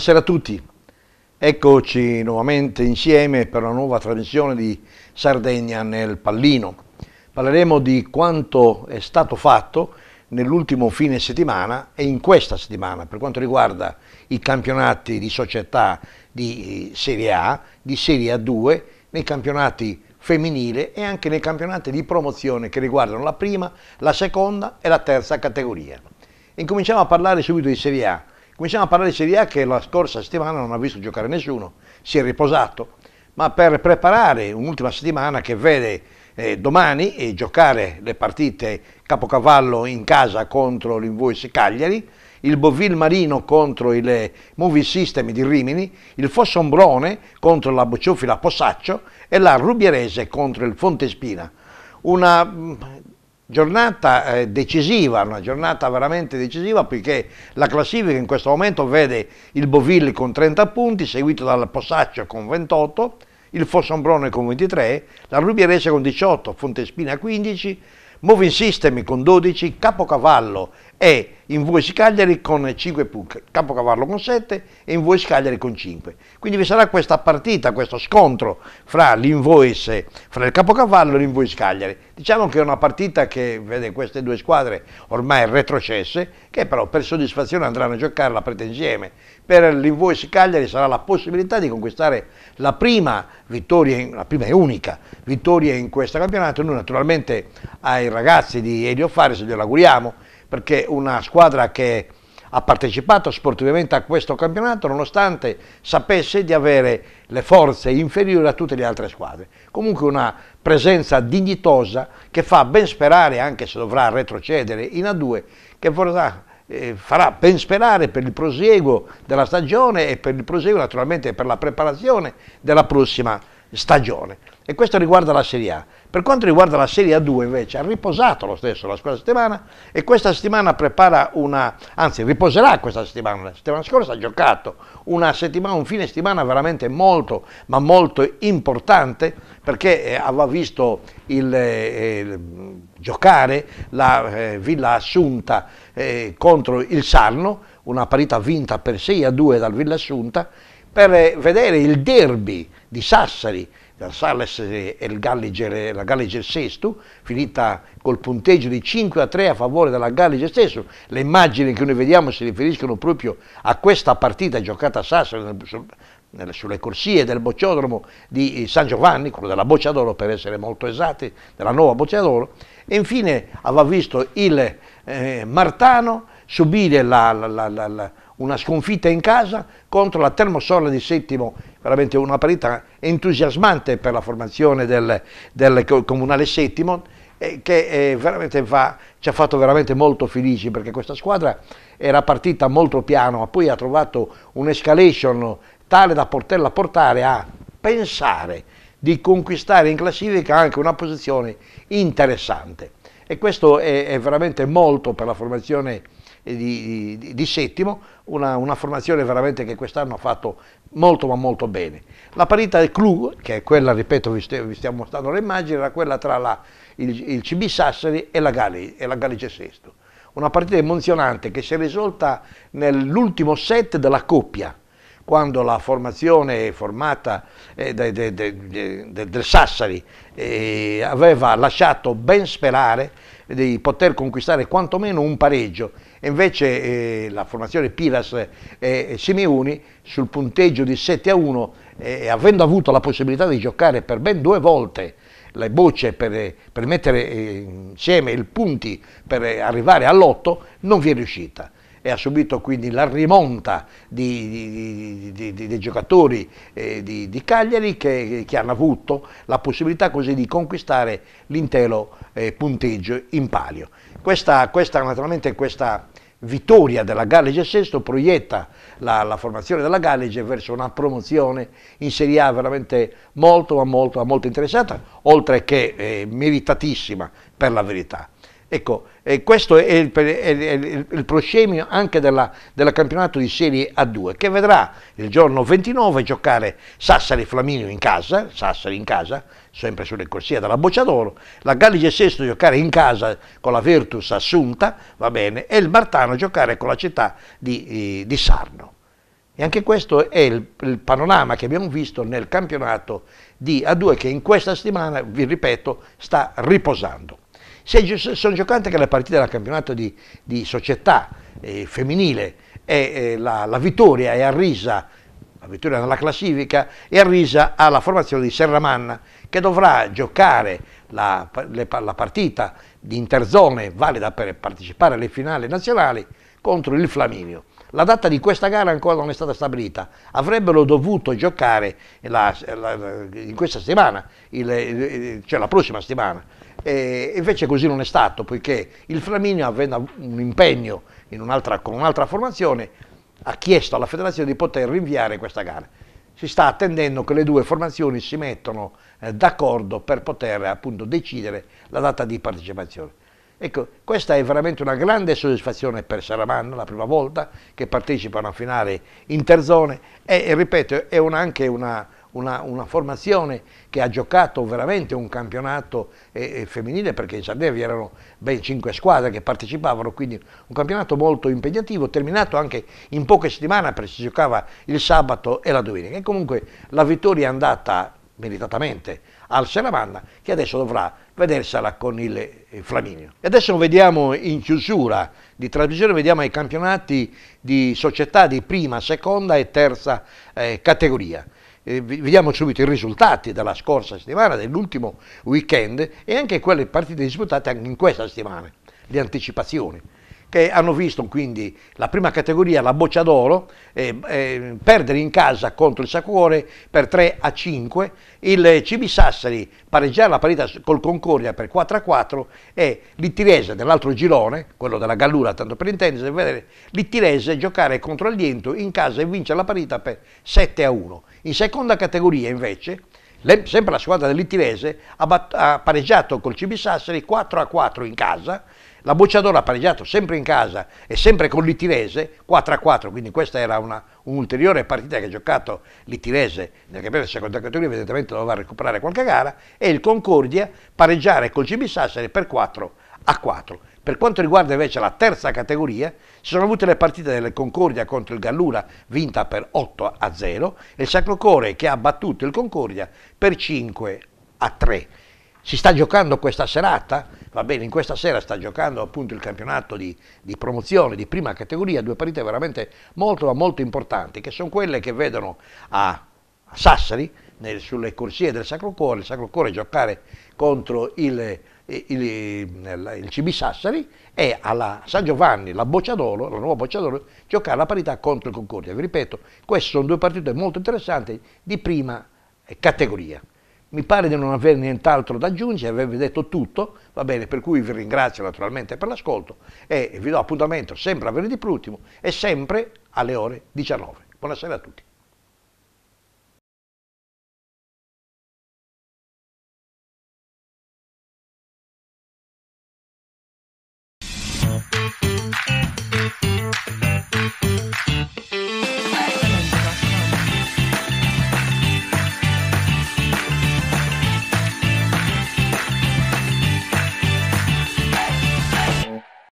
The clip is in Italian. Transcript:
Buonasera a tutti, eccoci nuovamente insieme per una nuova trasmissione di Sardegna nel pallino. Parleremo di quanto è stato fatto nell'ultimo fine settimana e in questa settimana per quanto riguarda i campionati di società di eh, Serie A, di Serie A2, nei campionati femminile e anche nei campionati di promozione che riguardano la prima, la seconda e la terza categoria. Incominciamo a parlare subito di Serie A Cominciamo a parlare di Serie A che la scorsa settimana non ha visto giocare nessuno, si è riposato, ma per preparare un'ultima settimana che vede eh, domani e giocare le partite Capocavallo in casa contro l'Invoice Cagliari, il Bovil Marino contro il eh, Movie System di Rimini, il Fossombrone contro la Bocciofila Possaccio e la Rubierese contro il Fontespina. Una mm, giornata eh, decisiva, una giornata veramente decisiva perché la classifica in questo momento vede il Bovilli con 30 punti, seguito dal Posaccio con 28, il Fossombrone con 23, la Rubierese con 18, Fontespina 15, Moving System con 12, Capocavallo e in Vuoi Cagliari con 5 punti, Capocavallo con 7 e in voi Scagliari con 5. Quindi vi sarà questa partita, questo scontro fra l'Invoice, fra il Capocavallo e l'Invoice Scagliari. Diciamo che è una partita che vede queste due squadre ormai retrocesse, che però per soddisfazione andranno a giocare la prete insieme. Per l'Invoice Scagliari sarà la possibilità di conquistare la prima vittoria, la prima e unica vittoria in questo campionato. Noi naturalmente ai ragazzi di Elio Fares glielo auguriamo perché una squadra che ha partecipato sportivamente a questo campionato nonostante sapesse di avere le forze inferiori a tutte le altre squadre. Comunque una presenza dignitosa che fa ben sperare, anche se dovrà retrocedere in A2, che vorrà, eh, farà ben sperare per il prosieguo della stagione e per il prosieguo naturalmente per la preparazione della prossima stagione. E questo riguarda la Serie A. Per quanto riguarda la Serie A2 invece ha riposato lo stesso la scorsa settimana e questa settimana prepara una, anzi riposerà questa settimana, la settimana scorsa ha giocato una settimana, un fine settimana veramente molto ma molto importante perché eh, aveva visto il, eh, il giocare la eh, Villa Assunta eh, contro il Sarno, una partita vinta per 6 a 2 dal Villa Assunta, per eh, vedere il derby di Sassari dal Sales e il Galliger, la Galliger Sesto, finita col punteggio di 5 a 3 a favore della Galliger Sesto. Le immagini che noi vediamo si riferiscono proprio a questa partita giocata a Sassari sulle corsie del bocciodromo di eh, San Giovanni, quello della Boccia d'Oro per essere molto esatti, della nuova Boccia d'Oro, e infine aveva visto il eh, Martano subire la, la, la, la una sconfitta in casa contro la Termosola di Settimo, veramente una parità entusiasmante per la formazione del, del Comunale Settimo eh, che eh, fa, ci ha fatto veramente molto felici perché questa squadra era partita molto piano ma poi ha trovato un'escalation tale da poterla portare a pensare di conquistare in classifica anche una posizione interessante e questo è, è veramente molto per la formazione eh, di, di, di settimo, una, una, formazione veramente che quest'anno ha fatto molto ma molto bene. La partita del clou, che è quella, ripeto, vi, st vi stiamo mostrando le immagini, era quella tra la, il, il, CB Sassari e la Gali, e la Galice Sesto. Una partita emozionante che si è risolta nell'ultimo set della coppia, quando la formazione formata eh, del de, de, de, Sassari eh, aveva lasciato ben sperare di poter conquistare quantomeno un pareggio. E invece eh, la formazione Piras e, e Simeoni sul punteggio di 7 a 1, eh, avendo avuto la possibilità di giocare per ben due volte le bocce per, eh, per mettere eh, insieme i punti per arrivare all'8, non vi è riuscita e ha subito quindi la rimonta di, di, di, dei giocatori eh, di, Cagliari che, che, hanno avuto la possibilità così di conquistare l'intero eh, punteggio in palio. Questa, questa, naturalmente questa vittoria della Gallegia Sesto proietta la, la formazione della Gallegia verso una promozione in Serie A veramente molto molto, molto interessata, oltre che eh, meritatissima per la verità. Ecco, eh, questo è il, è, il, è il, proscemio anche della, della campionato di Serie A2 che vedrà il giorno 29 giocare Sassari Flaminio in casa, Sassari in casa, sempre sulle corsie della Boccia d'Oro, la Gallige Sesto giocare in casa con la Virtus Assunta, va bene, e il Bartano giocare con la città di, di Sarno. E anche questo è il, il, panorama che abbiamo visto nel campionato di A2 che in questa settimana, vi ripeto, sta riposando sono giocate anche le partite del campionato di, di società eh, femminile e eh, la, la, vittoria è a Risa, la vittoria nella classifica è a Risa alla formazione di Serramanna che dovrà giocare la, le, la partita di interzone valida per partecipare alle finali nazionali contro il Flaminio. La data di questa gara ancora non è stata stabilita, avrebbero dovuto giocare la, la, in questa settimana, il, cioè la prossima settimana. E invece così non è stato, poiché il Flaminio, avendo un impegno un con un'altra formazione, ha chiesto alla federazione di poter rinviare questa gara. Si sta attendendo che le due formazioni si mettano eh, d'accordo per poter appunto, decidere la data di partecipazione. Ecco, questa è veramente una grande soddisfazione per Saramanno, la prima volta che partecipa a una finale interzone e, e ripeto, è un, anche una, una, una, formazione che ha giocato veramente un campionato eh, eh femminile perché in Sardegna vi erano ben cinque squadre che partecipavano, quindi un campionato molto impegnativo, terminato anche in poche settimane perché si giocava il sabato e la domenica e comunque la vittoria è andata meritatamente al Seravanna che adesso dovrà vedersela con il Flaminio. E adesso vediamo in chiusura di trasmissione, vediamo i campionati di società di prima, seconda e terza eh, categoria. Eh, vediamo subito i risultati della scorsa settimana, dell'ultimo weekend e anche quelle partite disputate anche in questa settimana, le anticipazioni che hanno visto quindi la prima categoria, la Boccia d'Oro, eh, eh, perdere in casa contro il Sacuore per 3 a 5, il CB Sassari pareggiare la parità col Concordia per 4 a 4 e l'Ittirese nell'altro girone, quello della Gallura, tanto per intendere, vedere l'Ittirese giocare contro il Liento in casa e vincere la parità per 7 a 1. In seconda categoria invece sempre la squadra dell'Ittirese ha, ha pareggiato col CB Sassari 4 a 4 in casa la Bocciadora ha pareggiato sempre in casa e sempre con l'Itirese, 4-4, quindi questa era un'ulteriore un partita che ha giocato l'Itirese nel campionato di seconda categoria, evidentemente doveva recuperare qualche gara, e il Concordia pareggiare col CB Sassari per 4 a 4. Per quanto riguarda invece la terza categoria, si sono avute le partite del Concordia contro il Gallura, vinta per 8 a 0, e il Sacro Core che ha battuto il Concordia per 5 a 3 si sta giocando questa serata, va bene, in questa sera sta giocando appunto il campionato di, di promozione di prima categoria, due partite veramente molto ma molto importanti, che sono quelle che vedono a, a Sassari, nel, sulle corsie del Sacro Cuore, il Sacro Cuore giocare contro il, il, il, il CB Sassari e alla San Giovanni, la Bocciadoro, la nuova Bocciadoro, giocare la parità contro il Concordia. Vi ripeto, queste sono due partite molto interessanti di prima categoria mi pare di non avere nient'altro da aggiungere, avevi detto tutto, va bene, per cui vi ringrazio naturalmente per l'ascolto e vi do appuntamento sempre a venerdì prossimo e sempre alle ore 19. Buonasera a tutti.